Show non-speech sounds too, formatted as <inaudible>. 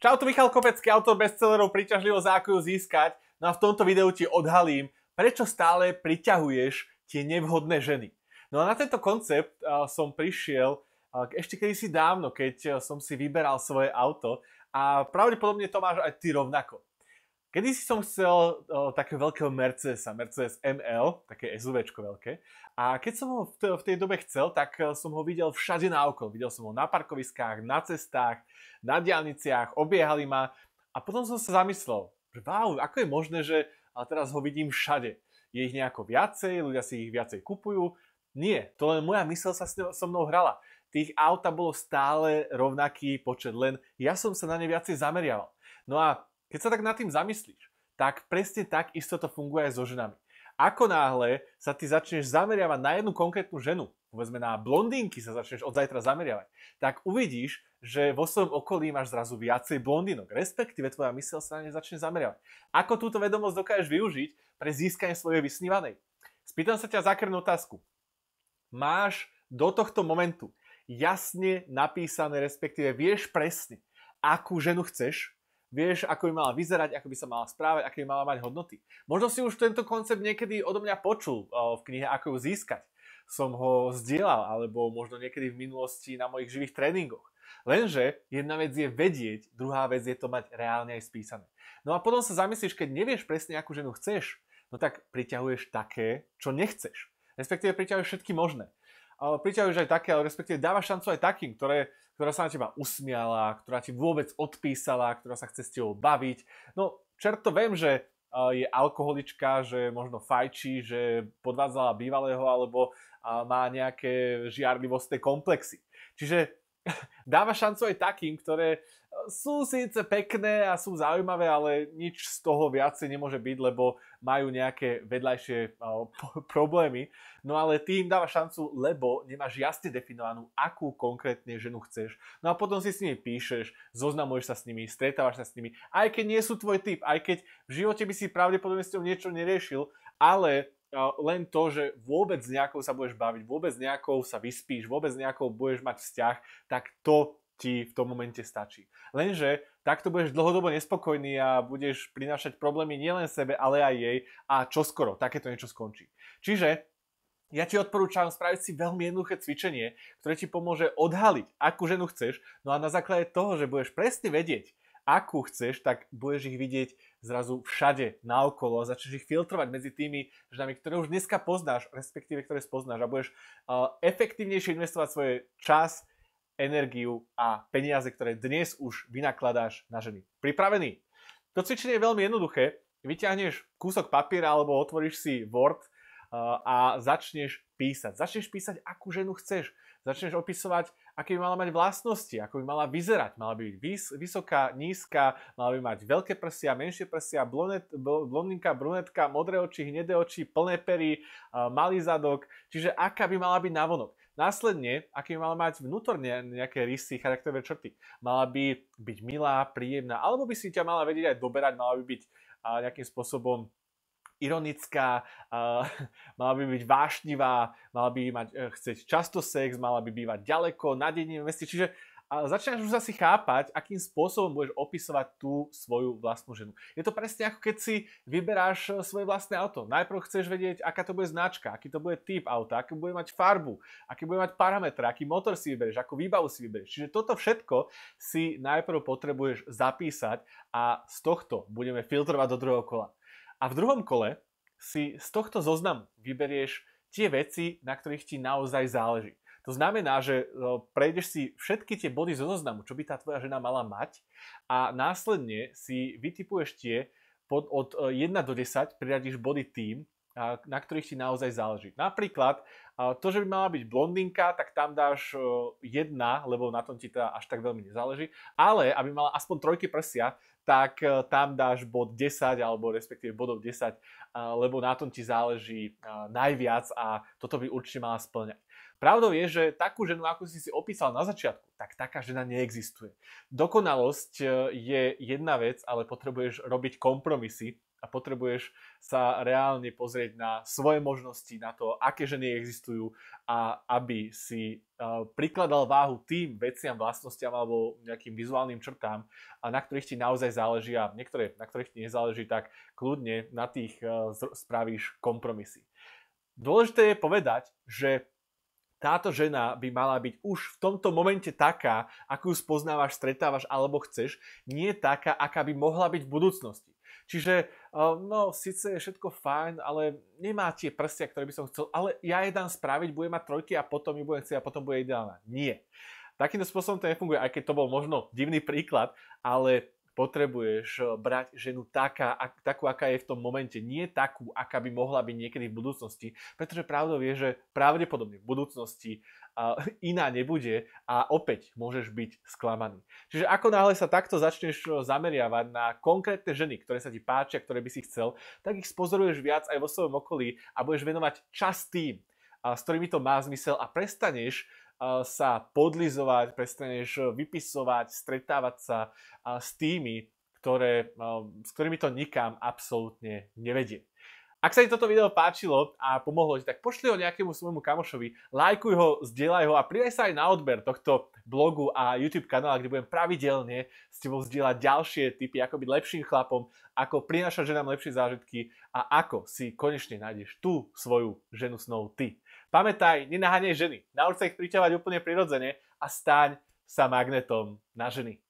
Čau tu Michal Kopecký, autor bestsellerov Priťažlivo ju získať. No a v tomto videu ti odhalím, prečo stále priťahuješ tie nevhodné ženy. No a na tento koncept som prišiel ešte kedysi dávno, keď som si vyberal svoje auto a pravdepodobne to máš aj ty rovnako. Kedy si som chcel o, takého veľkého Mercedesa, Mercedes ML, také SUV veľké. A keď som ho v, t- v tej dobe chcel, tak e, som ho videl všade na okolo. Videl som ho na parkoviskách, na cestách, na diálniciach, obiehali ma. A potom som sa zamyslel, wow, ako je možné, že a teraz ho vidím všade. Je ich nejako viacej, ľudia si ich viacej kupujú. Nie, to len moja mysel sa so mnou hrala. Tých auta bolo stále rovnaký počet, len ja som sa na ne viacej zameriaval. No a keď sa tak nad tým zamyslíš, tak presne tak isto to funguje aj so ženami. Ako náhle sa ty začneš zameriavať na jednu konkrétnu ženu, povedzme na blondínky sa začneš od zajtra zameriavať, tak uvidíš, že vo svojom okolí máš zrazu viacej blondínok, respektíve tvoja mysel sa na ne začne zameriavať. Ako túto vedomosť dokážeš využiť pre získanie svojej vysnívanej? Spýtam sa ťa zákernú otázku. Máš do tohto momentu jasne napísané, respektíve vieš presne, akú ženu chceš, vieš, ako by mala vyzerať, ako by sa mala správať, aké by mala mať hodnoty. Možno si už tento koncept niekedy odo mňa počul v knihe Ako ju získať. Som ho zdieľal, alebo možno niekedy v minulosti na mojich živých tréningoch. Lenže jedna vec je vedieť, druhá vec je to mať reálne aj spísané. No a potom sa zamyslíš, keď nevieš presne, akú ženu chceš, no tak priťahuješ také, čo nechceš. Respektíve priťahuješ všetky možné. Priťahuješ aj také, ale respektíve dávaš šancu aj takým, ktoré ktorá sa na teba usmiala, ktorá ti vôbec odpísala, ktorá sa chce s tebou baviť. No, čert to viem, že e, je alkoholička, že možno fajčí, že podvádzala bývalého alebo má nejaké žiarlivosté komplexy. Čiže <laughs> dáva šancu aj takým, ktoré sú síce pekné a sú zaujímavé, ale nič z toho viacej nemôže byť, lebo majú nejaké vedľajšie problémy. No ale ty im dáva šancu, lebo nemáš jasne definovanú, akú konkrétne ženu chceš. No a potom si s nimi píšeš, zoznamuješ sa s nimi, stretávaš sa s nimi, aj keď nie sú tvoj typ, aj keď v živote by si pravdepodobne s ňou niečo neriešil, ale len to, že vôbec nejakou sa budeš baviť, vôbec nejakou sa vyspíš, vôbec nejakou budeš mať vzťah, tak to ti v tom momente stačí. Lenže takto budeš dlhodobo nespokojný a budeš prinášať problémy nielen sebe, ale aj jej a čoskoro takéto niečo skončí. Čiže ja ti odporúčam spraviť si veľmi jednoduché cvičenie, ktoré ti pomôže odhaliť, akú ženu chceš, no a na základe toho, že budeš presne vedieť, akú chceš, tak budeš ich vidieť zrazu všade naokolo a začneš ich filtrovať medzi tými ženami, ktoré už dneska poznáš, respektíve ktoré spoznáš a budeš uh, efektívnejšie investovať svoj čas, energiu a peniaze, ktoré dnes už vynakladáš na ženy. Pripravený? To cvičenie je veľmi jednoduché. Vyťahneš kúsok papiera alebo otvoríš si Word eh, a začneš písať. Začneš písať, akú ženu chceš. Začneš opisovať, aké by mala mať vlastnosti, ako by mala vyzerať. Mala by byť vysoká, nízka, mala by mať veľké prsia, menšie prsia, blonet, blondinka, brunetka, modré oči, hnedé oči, plné pery, eh, malý zadok. Čiže aká by mala byť navonok. Následne, aký mal mať vnútorne nejaké rysy, charakterové črty. Mala by byť milá, príjemná, alebo by si ťa mala vedieť aj doberať, mala by byť a, nejakým spôsobom ironická, uh, <laughs> mala by byť vášnivá, mala by mať, uh, e, chceť často sex, mala by bývať ďaleko, na denní meste, čiže uh, a začínaš už asi chápať, akým spôsobom budeš opisovať tú svoju vlastnú ženu. Je to presne ako keď si vyberáš eh, svoje vlastné auto. Najprv chceš vedieť, aká to bude značka, aký to bude typ auta, aký bude mať farbu, aký bude mať parametre, aký motor si vyberieš, akú výbavu si vyberieš. Čiže toto všetko si najprv potrebuješ zapísať a z tohto budeme filtrovať do druhého kola. A v druhom kole si z tohto zoznamu vyberieš tie veci, na ktorých ti naozaj záleží. To znamená, že prejdeš si všetky tie body zo zoznamu, čo by tá tvoja žena mala mať a následne si vytipuješ tie pod, od 1 e, do 10, priradíš body tým, na ktorých ti naozaj záleží. Napríklad to, že by mala byť blondinka, tak tam dáš e, jedna, lebo na tom ti teda až tak veľmi nezáleží, ale aby mala aspoň trojky prsia, tak e, tam dáš bod 10 alebo respektíve bodov 10, lebo na tom ti záleží najviac a toto by určite mala splňať. Pravdou je, že takú ženu, ako si si opísal na začiatku, tak taká žena neexistuje. Dokonalosť e, je jedna vec, ale potrebuješ robiť kompromisy a potrebuješ sa reálne pozrieť na svoje možnosti, na to, aké ženy existujú a aby si e, prikladal váhu tým veciam, vlastnostiam alebo nejakým vizuálnym črtám, na ktorých ti naozaj záleží a niektoré, na ktorých ti nezáleží, tak kľudne na tých e, spravíš kompromisy. Dôležité je povedať, že táto žena by mala byť už v tomto momente taká, akú ju spoznávaš, stretávaš alebo chceš, nie taká, aká by mohla byť v budúcnosti. Čiže, eh, no, síce je všetko fajn, ale nemá tie prstia, ktoré by som chcel, ale ja je dám spraviť, budem mať trojky a potom ju budem chcieť a potom bude ideálna. Nie. Takýmto spôsobom to nefunguje, aj keď to bol možno divný príklad, ale potrebuješ eh, brať ženu taká, ak, takú, aká je v tom momente, nie takú, aká by mohla byť niekedy v budúcnosti, pretože pravdou je, že pravdepodobne v budúcnosti uh, iná nebude a opäť môžeš byť sklamaný. Čiže ako náhle sa takto začneš eh, zameriavať na konkrétne ženy, ktoré sa ti páčia, ktoré by si chcel, tak ich spozoruješ viac aj vo svojom okolí a budeš venovať čas tým, s ktorými to má zmysel a prestaneš sa podlizovať, prestaneš e, vypisovať, stretávať sa s tými, ktoré, e, s ktorými to nikam absolútne nevedie. Ak sa ti toto video páčilo a pomohlo ti, tak pošli ho nejakému svojmu kamošovi, lajkuj ho, zdieľaj ho a pridaj sa aj na odber tohto blogu a YouTube kanála, kde budem pravidelne s tebou zdieľať ďalšie tipy ako byť lepším chlapom, ako prinašať ženám lepšie zážitky a ako si konečne nájdeš tú svoju ženu snou ty. Pamätaj, nenaháňaj ženy, nauč sa ich priťahovať úplne prirodzene a staň sa magnetom na ženy.